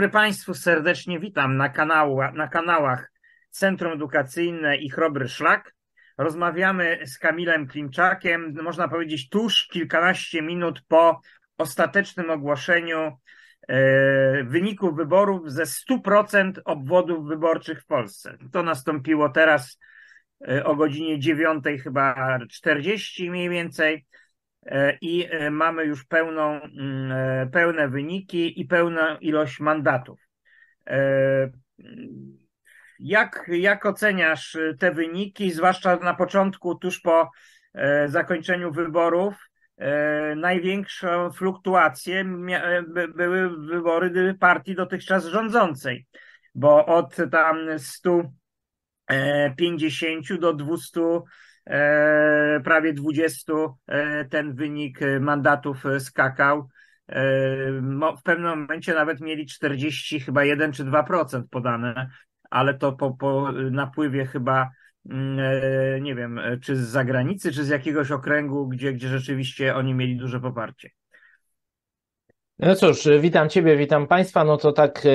dobry Państwu, serdecznie witam na, kanału, na kanałach Centrum Edukacyjne i Chrobry Szlak. Rozmawiamy z Kamilem Klimczakiem, można powiedzieć tuż kilkanaście minut po ostatecznym ogłoszeniu e, wyników wyborów ze 100% obwodów wyborczych w Polsce. To nastąpiło teraz e, o godzinie 9 chyba 40 mniej więcej. E, i e, mamy już pełną, mm, e, pełne wyniki i pełną ilość mandatów. Mm, jak, jak oceniasz te wyniki, zwłaszcza na początku, tuż po zakończeniu wyborów? Największą fluktuację były wybory partii dotychczas rządzącej, bo od tam 150 do 200 E, prawie 20 e, ten wynik e, mandatów skakał. W pewnym momencie nawet mieli 40, chyba 1 czy 2% podane, ale to po, po napływie chyba mm, nie wiem, czy z zagranicy, czy z jakiegoś okręgu, gdzie, gdzie rzeczywiście oni mieli duże poparcie. No cóż, witam Ciebie, witam Państwa. No to tak y,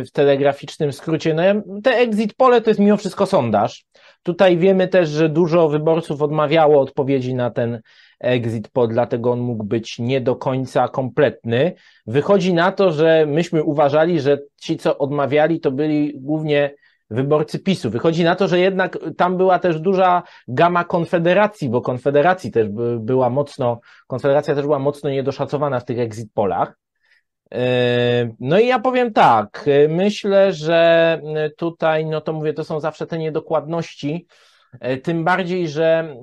y, w telegraficznym skrócie. No te exit pole to jest mimo wszystko sondaż. Tutaj wiemy też, że dużo wyborców odmawiało odpowiedzi na ten exit poll, dlatego on mógł być nie do końca kompletny. Wychodzi na to, że myśmy uważali, że ci, co odmawiali, to byli głównie wyborcy PiSu. Wychodzi na to, że jednak tam była też duża gama konfederacji, bo konfederacji też była mocno, konfederacja też była mocno niedoszacowana w tych exit polach. Yy, no i ja powiem tak, yy, myślę, że yy, tutaj, no to mówię, to są zawsze te niedokładności, tym bardziej, że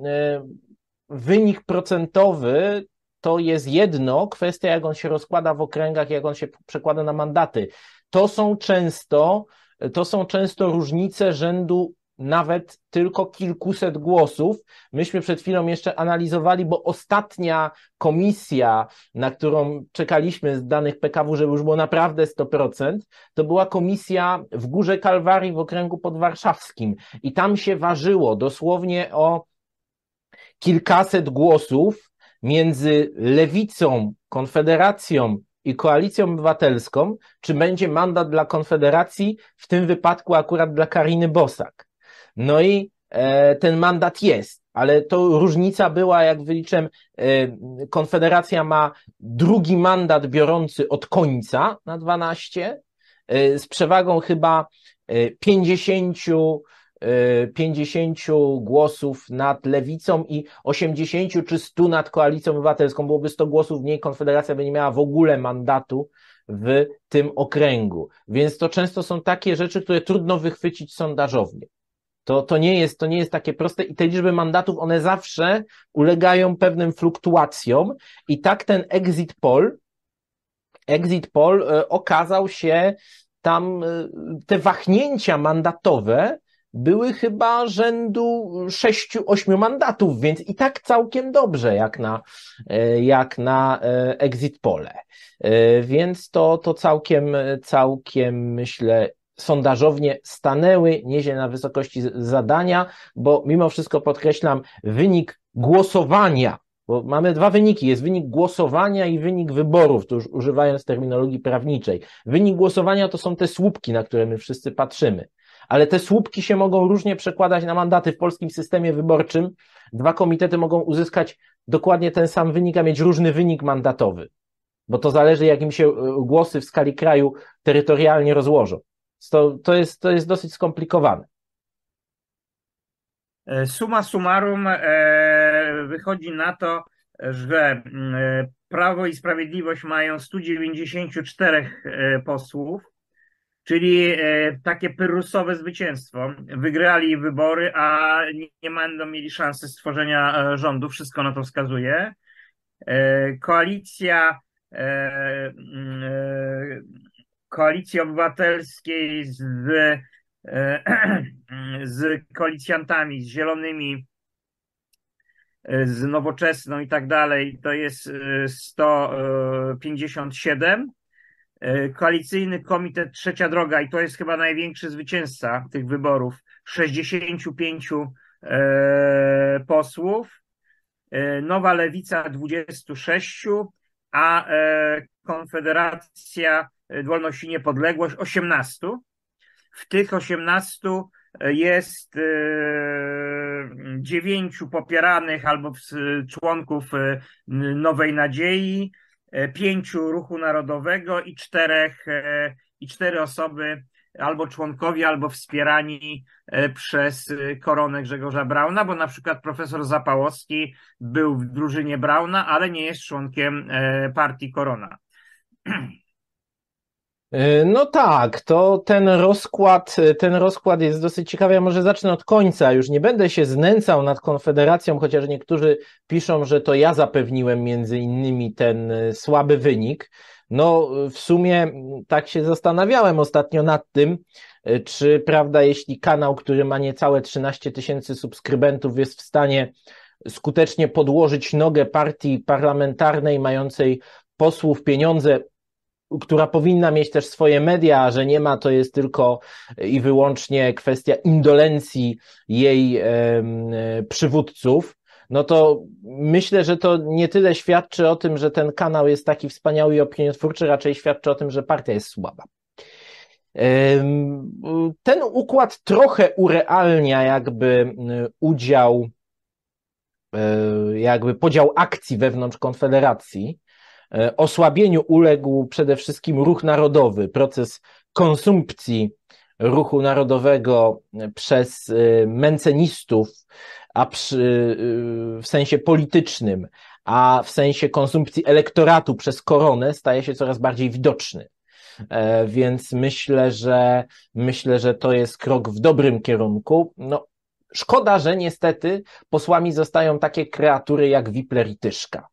wynik procentowy to jest jedno, kwestia jak on się rozkłada w okręgach, jak on się przekłada na mandaty. To są często to są często różnice rzędu nawet tylko kilkuset głosów. Myśmy przed chwilą jeszcze analizowali, bo ostatnia komisja, na którą czekaliśmy z danych PKW, żeby już było naprawdę 100%, to była komisja w Górze Kalwarii w okręgu podwarszawskim. I tam się ważyło dosłownie o kilkaset głosów między lewicą, konfederacją, i koalicją obywatelską, czy będzie mandat dla Konfederacji, w tym wypadku akurat dla Kariny Bosak. No i e, ten mandat jest, ale to różnica była, jak wyliczę, e, Konfederacja ma drugi mandat biorący od końca na 12, e, z przewagą chyba 50 e, 50 y, głosów nad lewicą i 80 czy 100 nad koalicją obywatelską, byłoby 100 głosów w niej, Konfederacja by nie miała w ogóle mandatu w tym okręgu. Więc to często są takie rzeczy, które trudno wychwycić sondażownie. To, to, nie jest, to nie jest takie proste i te liczby mandatów, one zawsze ulegają pewnym fluktuacjom i tak ten exit poll, exit poll y, okazał się tam, y, te wahnięcia mandatowe były chyba rzędu sześciu, ośmiu mandatów, więc i tak całkiem dobrze jak na, e, jak na e, exit pole. E, więc to, to całkiem, całkiem myślę sondażownie stanęły nieźle na wysokości zadania, bo mimo wszystko podkreślam wynik głosowania bo mamy dwa wyniki. Jest wynik głosowania i wynik wyborów, to już używając terminologii prawniczej. Wynik głosowania to są te słupki, na które my wszyscy patrzymy ale te słupki się mogą różnie przekładać na mandaty w polskim systemie wyborczym. Dwa komitety mogą uzyskać dokładnie ten sam wynik, a mieć różny wynik mandatowy, bo to zależy, jak im się e, głosy w skali kraju terytorialnie rozłożą. To, to, jest, to jest dosyć skomplikowane. E, suma summarum e, wychodzi na to, że mm, Prawo i Sprawiedliwość mają 194 posłów, Czyli e, takie pyrrusowe zwycięstwo. Wygrali wybory, a nie będą mieli szansy stworzenia e, rządu. Wszystko na to wskazuje. E, koalicja mm, koalicji obywatelskiej z, z koalicjantami, z zielonymi, z nowoczesną i tak dalej, to jest 157 E, koalicyjny komitet Trzecia Droga i to jest chyba największy zwycięzca tych wyborów 65 e, posłów, e, Nowa Lewica 26, a Konfederacja Wolność i Niepodległość 18. W tych 18 jest dziewięciu popieranych albo członków Nowej Nadziei, E, pięciu ruchu narodowego i czterech e, i cztery osoby albo członkowie, albo wspierani e, przez koronę Grzegorza Brauna, bo na przykład profesor Zapałowski był w drużynie Brauna, ale nie jest członkiem partii Korona. E, no tak, to ten rozkład, e, ten rozkład jest dosyć ciekawy. Ja może zacznę od końca. Już nie będę się znęcał nad Konfederacją, chociaż niektórzy piszą, że to ja zapewniłem między innymi ten e, słaby wynik. No, w sumie tak się zastanawiałem ostatnio nad tym, czy prawda, jeśli kanał, który ma niecałe 13 tysięcy subskrybentów, jest w stanie skutecznie podłożyć nogę partii parlamentarnej mającej posłów pieniądze która powinna mieć też swoje media, a że nie ma, to jest tylko i wyłącznie kwestia indolencji jej e, przywódców no to myślę, że to nie tyle świadczy o tym, że ten kanał jest taki wspaniały i opiniotwórczy, raczej świadczy o tym, że partia jest słaba. Ten układ trochę urealnia jakby udział, e, jakby podział akcji wewnątrz Konfederacji, E, osłabieniu uległ przede wszystkim ruch narodowy, proces konsumpcji ruchu narodowego e, przez e, mencenistów, a przy, w sensie politycznym, a w sensie konsumpcji elektoratu przez koronę staje się coraz bardziej widoczny. Więc myślę, że myślę, że to jest krok w dobrym kierunku. No, szkoda, że niestety posłami zostają takie kreatury jak Wipler i Tyszka.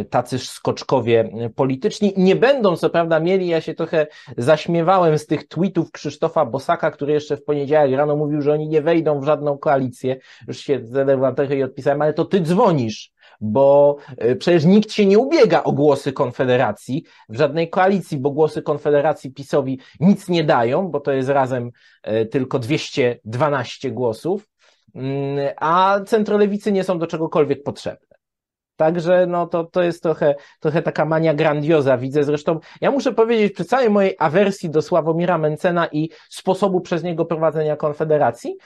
Y, tacy skoczkowie polityczni. Nie będą, co prawda, mieli, ja się trochę zaśmiewałem z tych tweetów Krzysztofa Bosaka, który jeszcze w poniedziałek rano mówił, że oni nie wejdą w żadną koalicję. Już się zdenerwowałem trochę i odpisałem, ale to ty dzwonisz bo y, przecież nikt się nie ubiega o głosy Konfederacji w żadnej koalicji, bo głosy Konfederacji PiSowi nic nie dają, bo to jest razem y, tylko 212 głosów, mm, a centrolewicy nie są do czegokolwiek potrzebne. Także no to, to jest trochę, trochę taka mania grandioza, widzę. Zresztą ja muszę powiedzieć, przy całej mojej awersji do Sławomira Mencena i sposobu przez niego prowadzenia Konfederacji,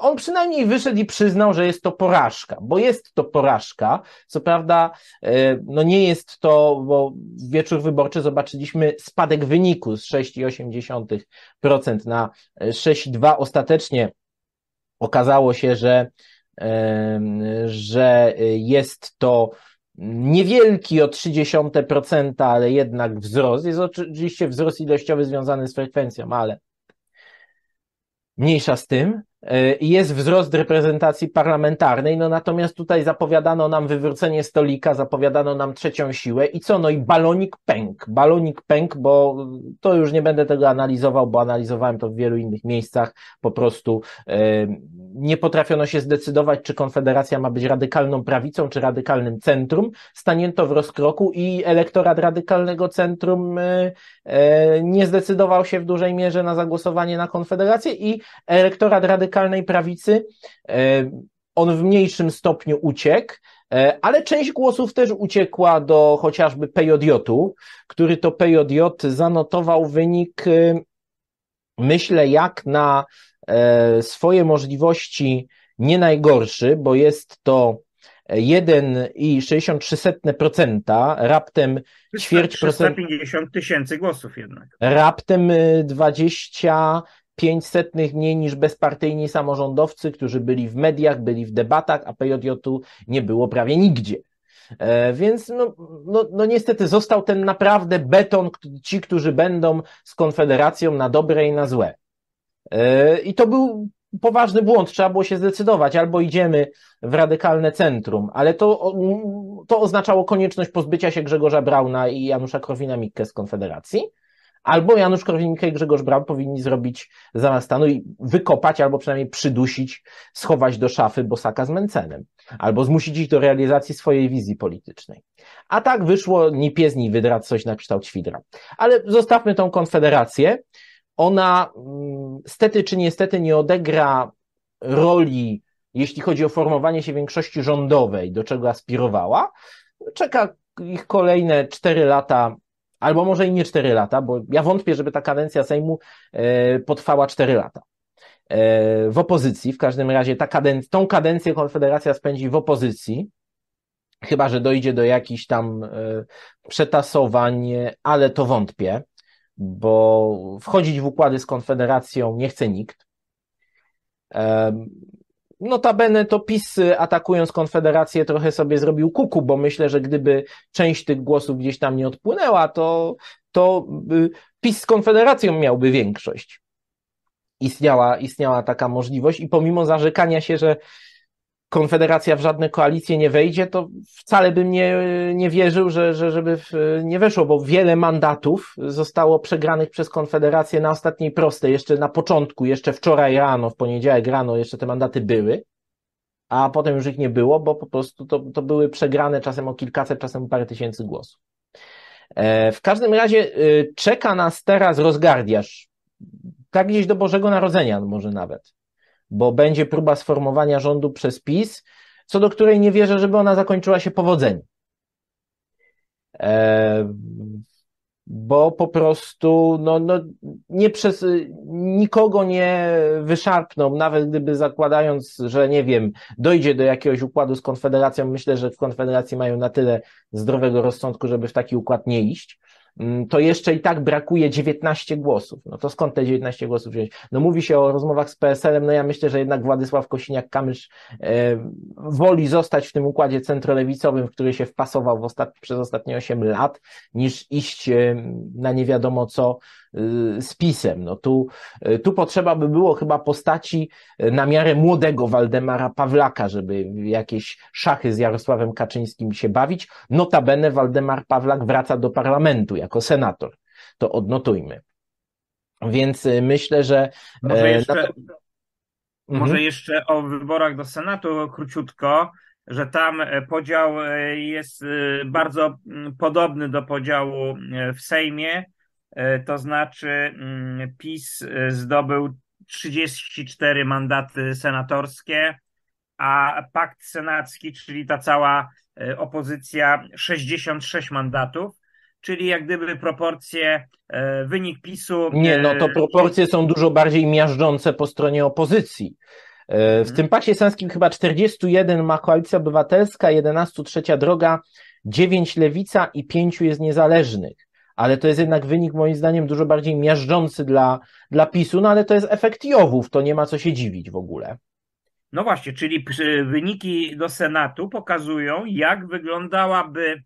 on przynajmniej wyszedł i przyznał, że jest to porażka, bo jest to porażka. Co prawda, e, no nie jest to, bo w wieczór wyborczy zobaczyliśmy spadek wyniku z 6,8% na 6,2%. E, Ostatecznie okazało się, że że jest to niewielki o 0,3%, ale jednak wzrost. Jest oczywiście wzrost ilościowy związany z frekwencją, ale mniejsza z tym. E, jest wzrost reprezentacji parlamentarnej, no natomiast tutaj zapowiadano nam wywrócenie stolika, zapowiadano nam trzecią siłę i co? No i balonik pęk. Balonik pęk, bo to już nie będę tego analizował, bo analizowałem to w wielu innych miejscach. Po prostu yy, nie potrafiono się zdecydować, czy Konfederacja ma być radykalną prawicą, czy radykalnym centrum. Stanie to w rozkroku i elektorat radykalnego centrum yy, yy, nie zdecydował się w dużej mierze na zagłosowanie na Konfederację i elektorat radykalnego radykalnej prawicy. E, on w mniejszym stopniu uciekł, e, ale część głosów też uciekła do chociażby pjj który to PJJ zanotował wynik, e, myślę, jak na swoje możliwości nie najgorszy, bo jest to 1,63%, raptem ćwierć procent... 150 tysięcy głosów jednak. Raptem 20 pięćsetnych mniej niż bezpartyjni samorządowcy, którzy byli w mediach, byli w debatach, a PJJ-u nie było prawie nigdzie. E, więc no, no, no niestety został ten naprawdę beton, ci, którzy będą z Konfederacją na dobre i na złe. E, I to był poważny błąd, trzeba było się zdecydować, albo idziemy w radykalne centrum, ale to, to oznaczało konieczność pozbycia się Grzegorza Brauna i Janusza Krowina-Mikke z Konfederacji, Albo Janusz Korwin-Mikke i Grzegorz Braun powinni zrobić zamiast stanu i wykopać, albo przynajmniej przydusić, schować do szafy Bosaka z Mencenem, albo zmusić ich do realizacji swojej wizji politycznej. A tak wyszło ni pies, ni wydrat, coś na kształt świdra. Ale zostawmy tą konfederację. Ona mm, stety czy niestety nie odegra roli, jeśli chodzi o formowanie się większości rządowej, do czego aspirowała. Czeka ich kolejne cztery lata Albo może i nie 4 lata, bo ja wątpię, żeby ta kadencja Sejmu e, potrwała 4 lata. E, w opozycji, w każdym razie ta kaden- tą kadencję Konfederacja spędzi w opozycji, chyba że dojdzie do jakichś tam e, przetasowań, ale to wątpię, bo wchodzić w układy z Konfederacją nie chce nikt. Notabene to PiS y, atakując Konfederację trochę sobie zrobił kuku, bo myślę, że gdyby część tych głosów gdzieś tam nie odpłynęła, to, to y, PiS z Konfederacją miałby większość. Istniała, istniała taka możliwość i pomimo zarzekania się, że Konfederacja w żadne koalicje nie wejdzie, to wcale bym nie, nie wierzył, że, że żeby nie weszło, bo wiele mandatów zostało przegranych przez Konfederację na ostatniej prostej, jeszcze na początku, jeszcze wczoraj rano, w poniedziałek rano jeszcze te mandaty były, a potem już ich nie było, bo po prostu to, to były przegrane czasem o kilkaset, czasem o parę tysięcy głosów. E, w każdym razie y, czeka nas teraz rozgardiaż, tak gdzieś do Bożego Narodzenia może nawet bo będzie próba sformowania rządu przez PiS, co do której nie wierzę, żeby ona zakończyła się powodzeniem. E, bo po prostu no, no, nie przez, nikogo nie wyszarpną, nawet gdyby zakładając, że nie wiem, dojdzie do jakiegoś układu z Konfederacją, myślę, że w Konfederacji mają na tyle zdrowego rozsądku, żeby w taki układ nie iść. Mm, to jeszcze i tak brakuje 19 głosów. No to skąd te 19 głosów wziąć? No mówi się o rozmowach z PSL-em, no ja myślę, że jednak Władysław Kosiniak-Kamysz e, woli zostać w tym układzie centrolewicowym, w który się wpasował ostat... przez ostatnie 8 lat, niż iść e, na nie wiadomo co e, z pisem. No tu, tu potrzeba by było chyba postaci na miarę młodego Waldemara Pawlaka, żeby jakieś szachy z Jarosławem Kaczyńskim się bawić. Notabene Waldemar Pawlak wraca do parlamentu jako senator. To odnotujmy. Więc y, myślę, że. E, może jeszcze, może mhm. jeszcze o wyborach do Senatu króciutko, że tam e, podział e, jest bardzo mm, podobny do podziału w Sejmie. To znaczy, mm, PiS zdobył 34 mandaty senatorskie, a pakt senacki, czyli ta cała opozycja, 66 mandatów czyli jak gdyby proporcje, e, wynik PiSu. Nie, no to e, proporcje są dużo bardziej miażdżące po stronie opozycji. E, w mhm. tym pasie sęskim chyba 41 ma koalicja obywatelska, 11 trzecia droga, 9 lewica i 5 jest niezależnych. Ale to jest jednak wynik, moim zdaniem, dużo bardziej miażdżący dla, dla PiSu, no ale to jest efekt Jowów, to nie ma co się dziwić w ogóle. No właśnie, czyli wyniki do Senatu pokazują, jak wyglądałaby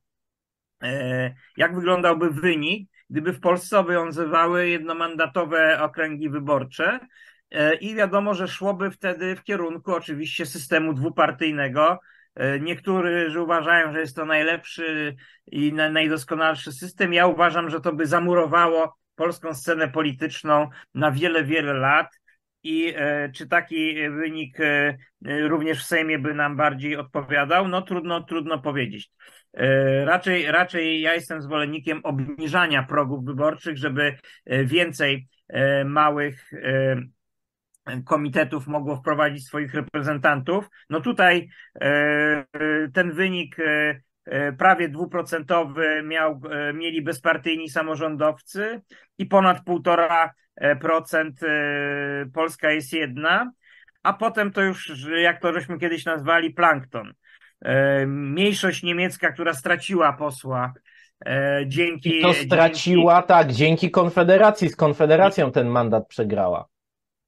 E, jak wyglądałby wynik, gdyby w Polsce obowiązywały jednomandatowe okręgi wyborcze. E, I wiadomo, że szłoby wtedy w kierunku oczywiście systemu dwupartyjnego. E, niektórzy uważają, że jest to najlepszy i najdoskonalszy system. Ja uważam, że to by zamurowało polską scenę polityczną na wiele, wiele lat. I czy taki wynik również w Sejmie by nam bardziej odpowiadał? No trudno, trudno powiedzieć. E, raczej, raczej ja jestem zwolennikiem obniżania progów wyborczych, żeby e, więcej e, małych komitetów mogło wprowadzić swoich reprezentantów. No tutaj ten wynik prawie dwuprocentowy miał, mieli bezpartyjni samorządowcy i ponad półtora procent Polska jest jedna, a potem to już, jak to żeśmy kiedyś nazwali, plankton. E, mniejszość niemiecka, która straciła posła e, dzięki. I to straciła, dzięki, tak, dzięki Konfederacji. Z Konfederacją ten mandat przegrała.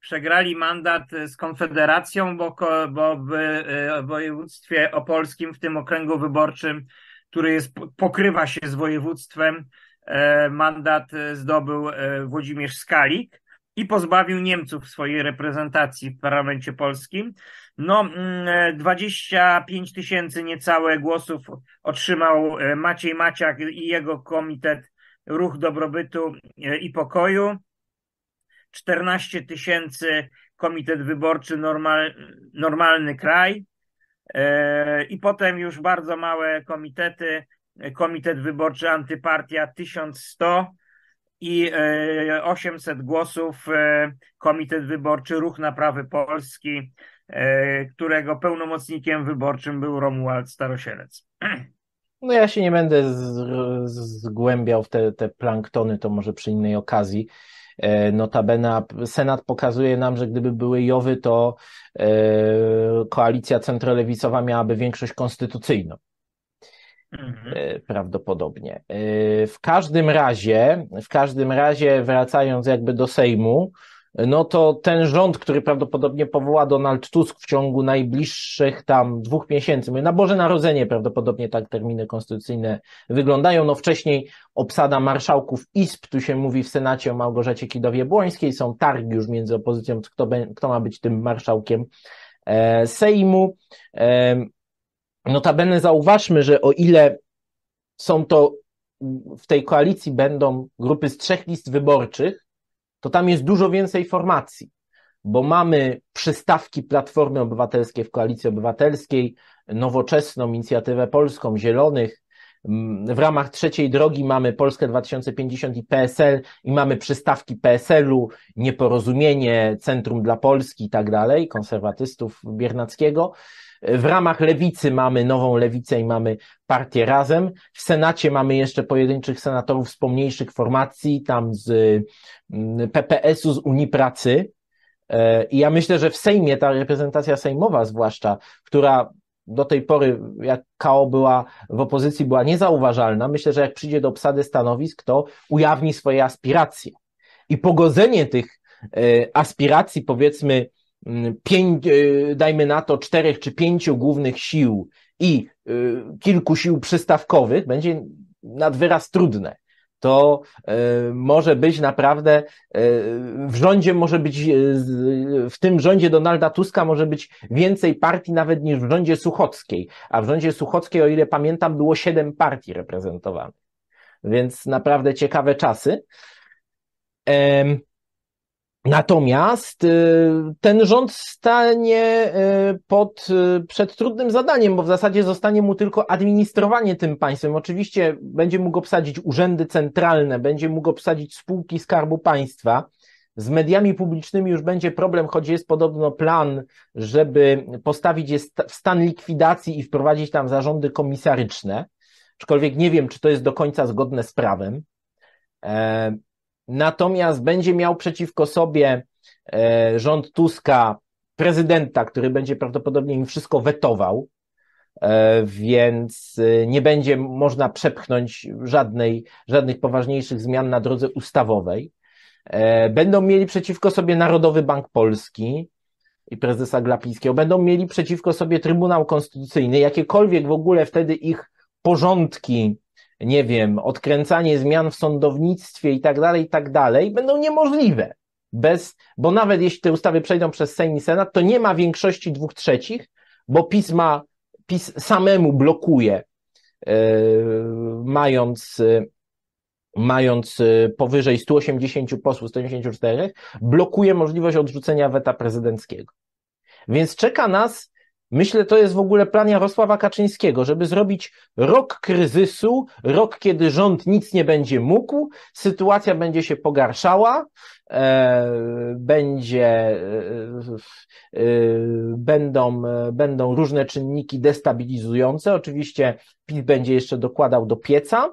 Przegrali mandat z Konfederacją, bo, bo w e, województwie opolskim, w tym okręgu wyborczym, który jest, pokrywa się z województwem, mandat zdobył Włodzimierz Skalik i pozbawił Niemców swojej reprezentacji w parlamencie polskim. No, 25 mm, e, tysięcy niecałe głosów otrzymał e, Maciej Maciak i jego komitet Ruch Dobrobytu e, i Pokoju. 14 tysięcy komitet wyborczy normal, Normalny Kraj. I potem już bardzo małe komitety, komitet wyborczy Antypartia 1100, i 800 e, głosów e, Komitet Wyborczy Ruch Naprawy Polski, e, którego pełnomocnikiem wyborczym był Romuald Starosielec. No ja się nie będę zgłębiał w te, te planktony, to może przy innej okazji. Notabene Senat pokazuje nam, że gdyby były Jowy, to koalicja centrolewicowa miałaby większość konstytucyjną. Mhm. E, prawdopodobnie. E, w każdym razie, w każdym razie, wracając jakby do Sejmu, no to ten rząd, który prawdopodobnie powoła Donald Tusk w ciągu najbliższych tam dwóch miesięcy, na Boże Narodzenie prawdopodobnie tak terminy konstytucyjne wyglądają, no wcześniej obsada marszałków ISP tu się mówi w Senacie o Małgorzacie Kidowie-Błońskiej, są targi już między opozycją, kto, be, kto ma być tym marszałkiem e, Sejmu. Notabene zauważmy, że o ile są to w tej koalicji będą grupy z trzech list wyborczych, to tam jest dużo więcej formacji, bo mamy przystawki Platformy Obywatelskiej w Koalicji Obywatelskiej, Nowoczesną, Inicjatywę Polską, Zielonych, Mm, w ramach trzeciej drogi mamy Polskę 2050 i PSL i mamy przystawki PSL-u, nieporozumienie, Centrum dla Polski i tak dalej, konserwatystów Biernackiego. W ramach lewicy mamy nową lewicę i mamy partię razem. W Senacie mamy jeszcze pojedynczych senatorów z pomniejszych formacji, tam z mm, PPS-u, z Unii Pracy. E, I ja myślę, że w Sejmie ta reprezentacja sejmowa, zwłaszcza, która do tej pory, jak KO była w opozycji, była niezauważalna, myślę, że jak przyjdzie do obsady stanowisk, to ujawni swoje aspiracje. I pogodzenie tych e, aspiracji, powiedzmy, mm, pięć, e, dajmy na to czterech czy pięciu głównych sił i e, kilku sił przystawkowych, będzie nad wyraz trudne to e, może być naprawdę e, w rządzie może być, e, w tym rządzie Donalda Tuska może być więcej partii nawet niż w rządzie Suchockiej, a w rządzie Suchockiej, o ile pamiętam, było siedem partii reprezentowanych. Więc naprawdę ciekawe czasy. Natomiast y, ten rząd stanie y, pod, y, przed trudnym zadaniem, bo w zasadzie zostanie mu tylko administrowanie tym państwem. Oczywiście będzie mógł obsadzić urzędy centralne, będzie mógł obsadzić spółki Skarbu Państwa. Z mediami publicznymi już będzie problem, choć jest podobno plan, żeby postawić je w stan likwidacji i wprowadzić tam zarządy komisaryczne. Aczkolwiek nie wiem, czy to jest do końca zgodne z prawem. E, natomiast będzie miał przeciwko sobie e, rząd Tuska prezydenta, który będzie prawdopodobnie im wszystko wetował, e, więc e, nie będzie można przepchnąć żadnej, żadnych poważniejszych zmian na drodze ustawowej. Będą mieli przeciwko sobie Narodowy Bank Polski i prezesa Glapińskiego, będą mieli przeciwko sobie Trybunał Konstytucyjny, jakiekolwiek w ogóle wtedy ich porządki nie wiem, odkręcanie zmian w sądownictwie i tak dalej, i tak dalej, będą niemożliwe. Bez, bo nawet jeśli te ustawy przejdą przez Sejm i Senat, to nie ma większości dwóch trzecich, bo pisma, PiS samemu blokuje, yy, mając, yy, mając e, powyżej 180 posłów, 184, blokuje możliwość odrzucenia weta prezydenckiego. Więc czeka nas Myślę, to jest w ogóle plan Jarosława Kaczyńskiego, żeby zrobić rok kryzysu, rok, kiedy rząd nic nie będzie mógł, sytuacja będzie się pogarszała, e, będzie, e, e, będą, e, będą różne czynniki destabilizujące. Oczywiście PiS będzie jeszcze dokładał do pieca.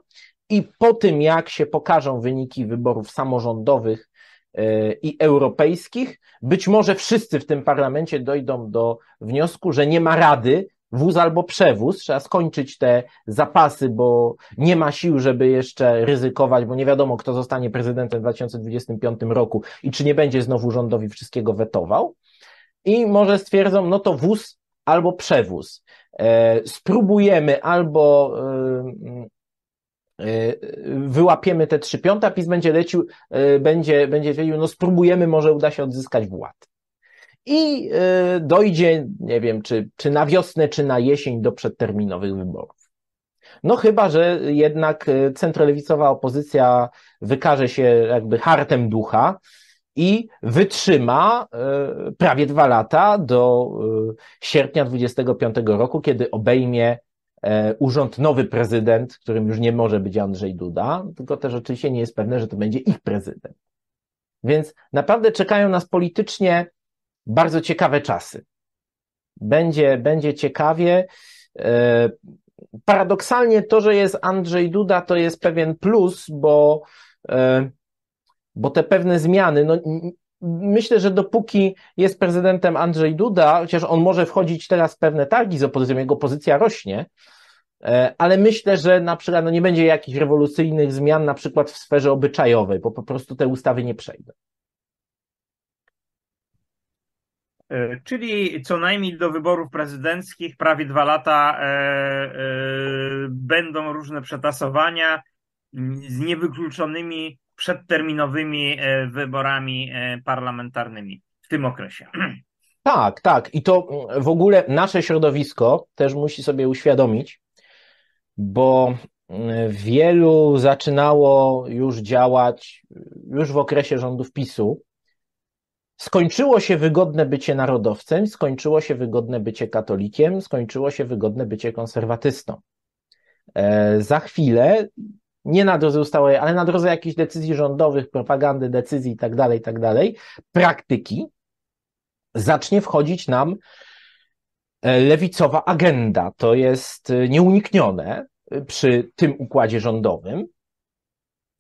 I po tym, jak się pokażą wyniki wyborów samorządowych E, i europejskich. Być może wszyscy w tym parlamencie dojdą do wniosku, że nie ma rady, wóz albo przewóz, trzeba skończyć te zapasy, bo nie ma sił, żeby jeszcze ryzykować, bo nie wiadomo, kto zostanie prezydentem w 2025 roku i czy nie będzie znowu rządowi wszystkiego wetował. I może stwierdzą, no to wóz albo przewóz. E, spróbujemy albo e, E, wyłapiemy te trzy piąta, PiS będzie lecił, e, będzie, będzie wiedział, no spróbujemy, może uda się odzyskać władzę. I e, dojdzie, nie wiem, czy, czy na wiosnę, czy na jesień do przedterminowych wyborów. No chyba, że jednak centrolewicowa opozycja wykaże się jakby hartem ducha i wytrzyma prawie dwa lata do sierpnia 25 roku, kiedy obejmie E, urząd nowy prezydent, którym już nie może być Andrzej Duda, tylko też oczywiście nie jest pewne, że to będzie ich prezydent. Więc naprawdę czekają nas politycznie bardzo ciekawe czasy. Będzie, będzie ciekawie. E, paradoksalnie to, że jest Andrzej Duda, to jest pewien plus, bo, e, bo te pewne zmiany, no, myślę, że dopóki jest prezydentem Andrzej Duda, chociaż on może wchodzić teraz w pewne targi z opozycją, jego pozycja rośnie, e, ale myślę, że na przykład no nie będzie jakichś rewolucyjnych zmian na przykład w sferze obyczajowej, bo po prostu te ustawy nie przejdą. E, czyli co najmniej do wyborów prezydenckich prawie dwa lata e, e, będą różne przetasowania z niewykluczonymi przedterminowymi e, wyborami e, parlamentarnymi w tym okresie. Tak, tak. I to mm, w ogóle nasze środowisko też musi sobie uświadomić, bo mm, wielu zaczynało już działać już w okresie rządów PiSu. Skończyło się wygodne bycie narodowcem, skończyło się wygodne bycie katolikiem, skończyło się wygodne bycie konserwatystą. E, za chwilę nie na drodze ustalonej, ale na drodze jakichś decyzji rządowych, propagandy, decyzji itd., tak itd., tak praktyki, zacznie wchodzić nam e, lewicowa agenda. To jest e, nieuniknione e, przy tym układzie rządowym.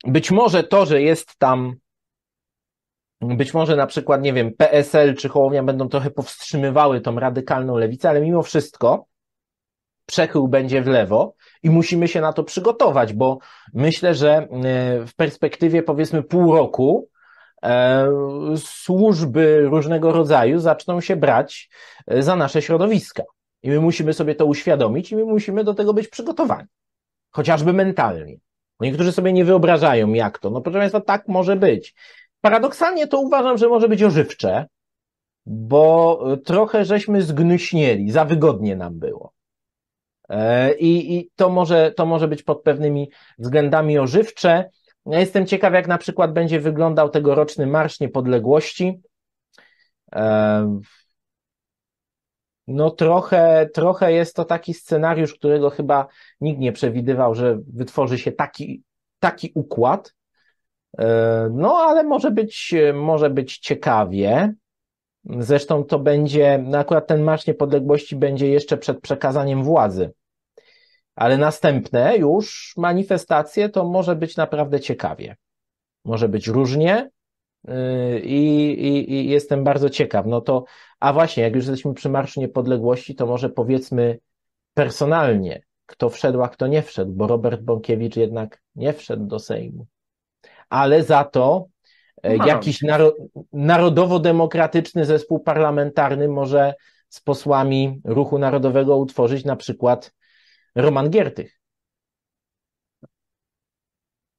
Być może to, że jest tam, być może na przykład, nie wiem, PSL czy Hołownia będą trochę powstrzymywały tą radykalną lewicę, ale mimo wszystko przechył będzie w lewo i musimy się na to przygotować, bo myślę, że e, w perspektywie powiedzmy pół roku e, służby różnego rodzaju zaczną się brać e, za nasze środowiska. I my musimy sobie to uświadomić i my musimy do tego być przygotowani. Chociażby mentalnie. niektórzy sobie nie wyobrażają, jak to. No proszę Państwa, tak może być. Paradoksalnie to uważam, że może być ożywcze, bo trochę żeśmy zgnuśnieli, za wygodnie nam było. E, I, i to, może, to może być pod pewnymi względami ożywcze. Ja jestem ciekaw, jak na przykład będzie wyglądał tegoroczny Marsz Niepodległości. E, no trochę, trochę jest to taki scenariusz, którego chyba nikt nie przewidywał, że wytworzy się taki, taki układ. E, no ale może być, może być ciekawie. Zresztą to będzie, no akurat ten Marsz Niepodległości będzie jeszcze przed przekazaniem władzy. Ale następne już manifestacje to może być naprawdę ciekawie. Może być różnie y, i, i, i jestem bardzo ciekaw. No to, a właśnie, jak już jesteśmy przy Marszu Niepodległości, to może powiedzmy personalnie, kto wszedł, a kto nie wszedł, bo Robert Bąkiewicz jednak nie wszedł do Sejmu. Ale za to E, no jakiś naro narodowo-demokratyczny zespół parlamentarny może z posłami ruchu narodowego utworzyć na przykład Roman Giertych.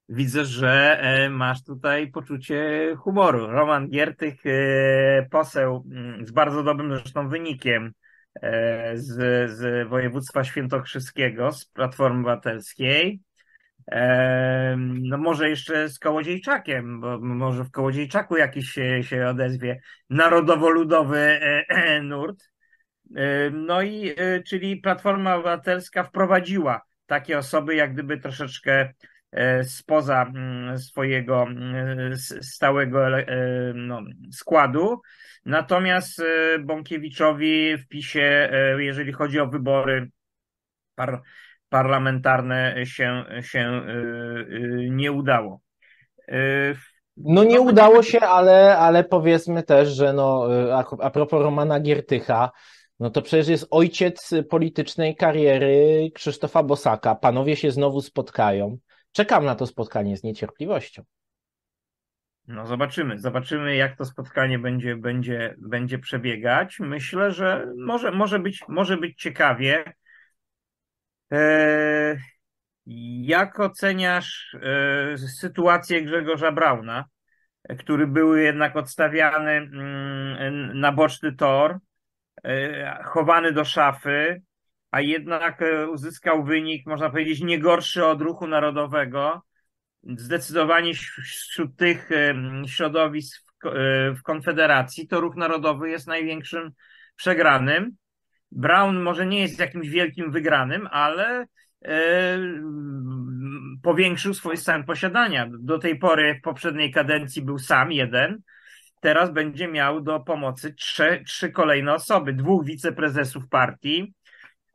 Widzę, że e, masz tutaj poczucie humoru. Roman Giertych, e, poseł mm, z bardzo dobrym zresztą wynikiem z, z województwa świętokrzyskiego, z Platformy Obywatelskiej. No może jeszcze z Kołodziejczakiem, bo może w Kołodziejczaku jakiś się, się odezwie narodowo-ludowy e, e, nurt. No i e, czyli Platforma Obywatelska wprowadziła takie osoby jak gdyby troszeczkę spoza swojego stałego no, składu. Natomiast Bąkiewiczowi w PiSie, jeżeli chodzi o wybory par, parlamentarne się, się y, y, nie udało. Y, no nie no, udało się, ale, ale powiedzmy też, że no, a, a propos Romana Giertycha, no to przecież jest ojciec politycznej kariery Krzysztofa Bosaka. Panowie się znowu spotkają. Czekam na to spotkanie z niecierpliwością. No zobaczymy, zobaczymy jak to spotkanie będzie, będzie, będzie przebiegać. Myślę, że może, może, być, może być ciekawie. E, jak oceniasz e, sytuację Grzegorza Brauna, który był jednak odstawiany mm, na boczny tor, e, chowany do szafy, a jednak uzyskał wynik, można powiedzieć, nie gorszy od ruchu narodowego. Zdecydowanie wśród tych środowisk w Konfederacji to ruch narodowy jest największym przegranym. Brown może nie jest jakimś wielkim wygranym, ale e, powiększył swój stan posiadania. Do tej pory w poprzedniej kadencji był sam jeden, teraz będzie miał do pomocy trzy, trzy kolejne osoby, dwóch wiceprezesów partii,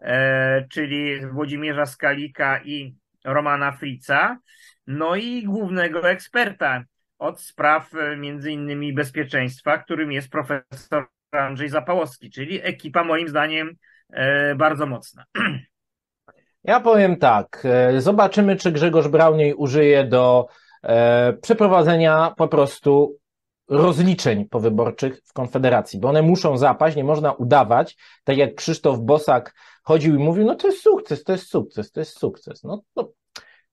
e, czyli Włodzimierza Skalika i Romana Frica, no i głównego eksperta od spraw e, między innymi bezpieczeństwa, którym jest profesor Andrzej Zapałowski, czyli ekipa moim zdaniem e, bardzo mocna. Ja powiem tak, e, zobaczymy, czy Grzegorz Brauniej użyje do e, przeprowadzenia po prostu rozliczeń powyborczych w Konfederacji, bo one muszą zapaść, nie można udawać, tak jak Krzysztof Bosak chodził i mówił, no to jest sukces, to jest sukces, to jest sukces. No, no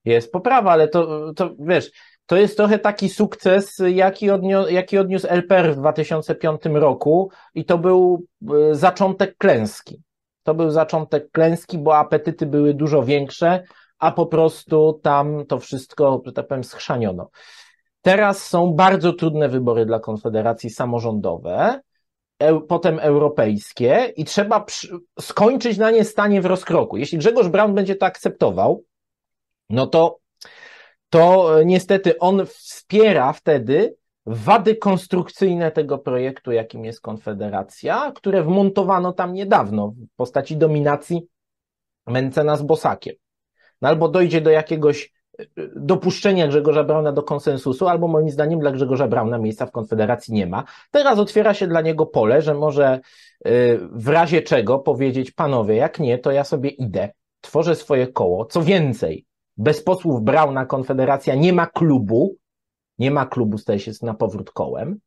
jest poprawa, ale to, to wiesz, to jest trochę taki sukces, jaki, jaki odniósł LPR w 2005 roku i to był e, zaczątek klęski. To był zaczątek klęski, bo apetyty były dużo większe, a po prostu tam to wszystko, że tak powiem, schrzaniono. Teraz są bardzo trudne wybory dla Konfederacji samorządowe, e potem europejskie i trzeba skończyć na nie stanie w rozkroku. Jeśli Grzegorz Braun będzie to akceptował, no to to e, niestety on wspiera wtedy wady konstrukcyjne tego projektu, jakim jest Konfederacja, które wmontowano tam niedawno w postaci dominacji Mencena z Bosakiem. No albo dojdzie do jakiegoś e, e, dopuszczenia Grzegorza Brauna do konsensusu, albo moim zdaniem dla Grzegorza Brauna miejsca w Konfederacji nie ma. Teraz otwiera się dla niego pole, że może w razie czego powiedzieć, panowie, jak nie, to ja sobie idę, tworzę swoje koło. Co więcej, bez posłów Brauna Konfederacja nie ma klubu, nie ma klubu, staje się na powrót kołem.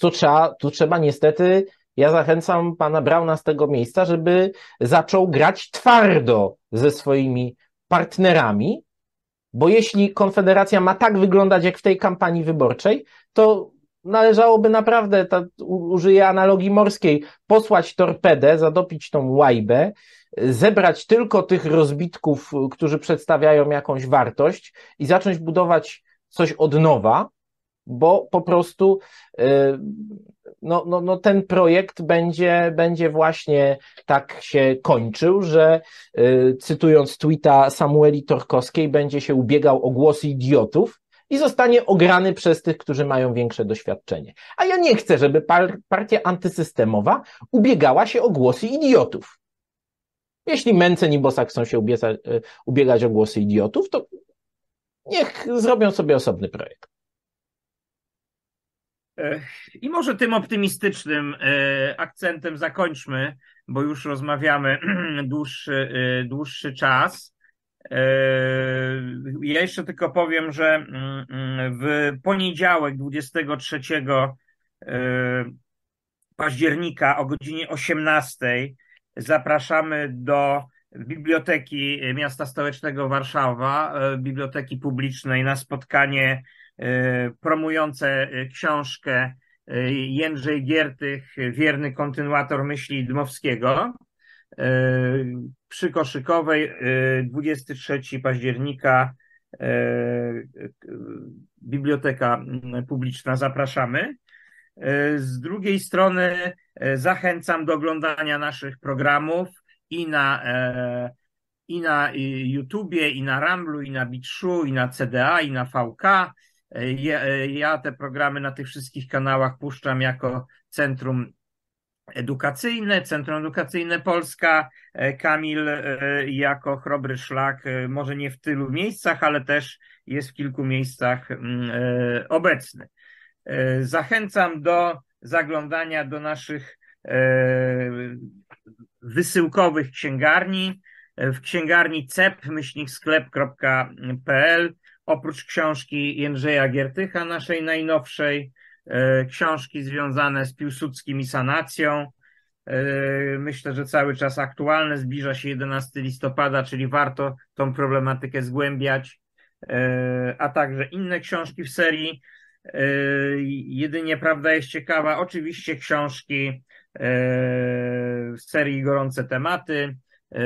Tu trzeba, tu trzeba niestety, ja zachęcam pana Brauna z tego miejsca, żeby zaczął grać twardo ze swoimi partnerami, bo jeśli Konfederacja ma tak wyglądać jak w tej kampanii wyborczej, to należałoby naprawdę, ta, użyję analogii morskiej, posłać torpedę, zadopić tą łajbę zebrać tylko tych rozbitków, którzy przedstawiają jakąś wartość i zacząć budować coś od nowa, bo po prostu y, no, no, no ten projekt będzie, będzie właśnie tak się kończył, że y, cytując tweeta Samueli Torkowskiej, będzie się ubiegał o głosy idiotów i zostanie ograny przez tych, którzy mają większe doświadczenie. A ja nie chcę, żeby par partia antysystemowa ubiegała się o głosy idiotów. Jeśli Mencen i Bosak chcą się ubiegać, e, ubiegać o głosy idiotów, to niech zrobią sobie osobny projekt. I może tym optymistycznym e, akcentem zakończmy, bo już rozmawiamy dłuższy, e, dłuższy czas. Ja jeszcze tylko powiem, że mm, mm, w poniedziałek 23 października o godzinie 18 Zapraszamy do Biblioteki Miasta Stołecznego Warszawa, e, Biblioteki Publicznej na spotkanie e, promujące e, książkę Jędrzej Giertych, wierny kontynuator myśli Dmowskiego. Przy Koszykowej 23 października Biblioteka Publiczna. Zapraszamy. E, z drugiej strony e, zachęcam do oglądania naszych programów i na, e, i na YouTubie, i na Ramblu, i na Bitshu, i na CDA, i na VK. Ja, ja te programy na tych wszystkich kanałach puszczam jako Centrum Edukacyjne, Centrum Edukacyjne Polska, Kamil jako chrobry szlak, może nie w tylu miejscach, ale też jest w kilku miejscach mm, obecny. E, zachęcam do zaglądania do naszych e, wysyłkowych księgarni. E, w księgarni cep-sklep.pl oprócz książki Jędrzeja Giertycha, naszej najnowszej, książki związane z Piłsudskim i sanacją. Myślę, że cały czas aktualne. Zbliża się 11 listopada, czyli warto tą problematykę zgłębiać, a także inne książki w serii. E, jedynie prawda jest ciekawa. Oczywiście książki e, w serii Gorące Tematy, e,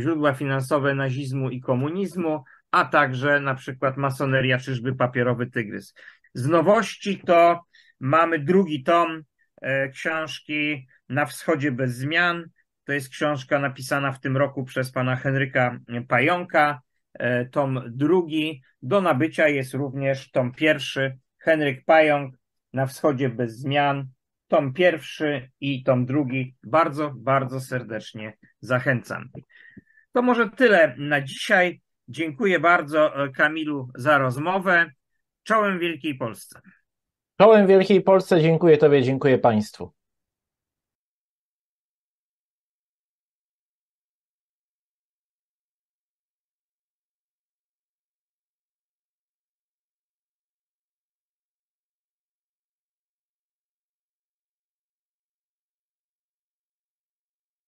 źródła finansowe nazizmu i komunizmu, a także na przykład masoneria czyżby papierowy tygrys. Z nowości to mamy drugi tom książki Na wschodzie bez zmian. To jest książka napisana w tym roku przez pana Henryka Pająka. Tom drugi. Do nabycia jest również tom pierwszy Henryk Pająk, Na Wschodzie bez zmian, tom pierwszy i tom drugi. Bardzo, bardzo serdecznie zachęcam. To może tyle na dzisiaj. Dziękuję bardzo e, Kamilu za rozmowę. Czołem Wielkiej Polsce. Czołem Wielkiej Polsce, dziękuję Tobie, dziękuję Państwu.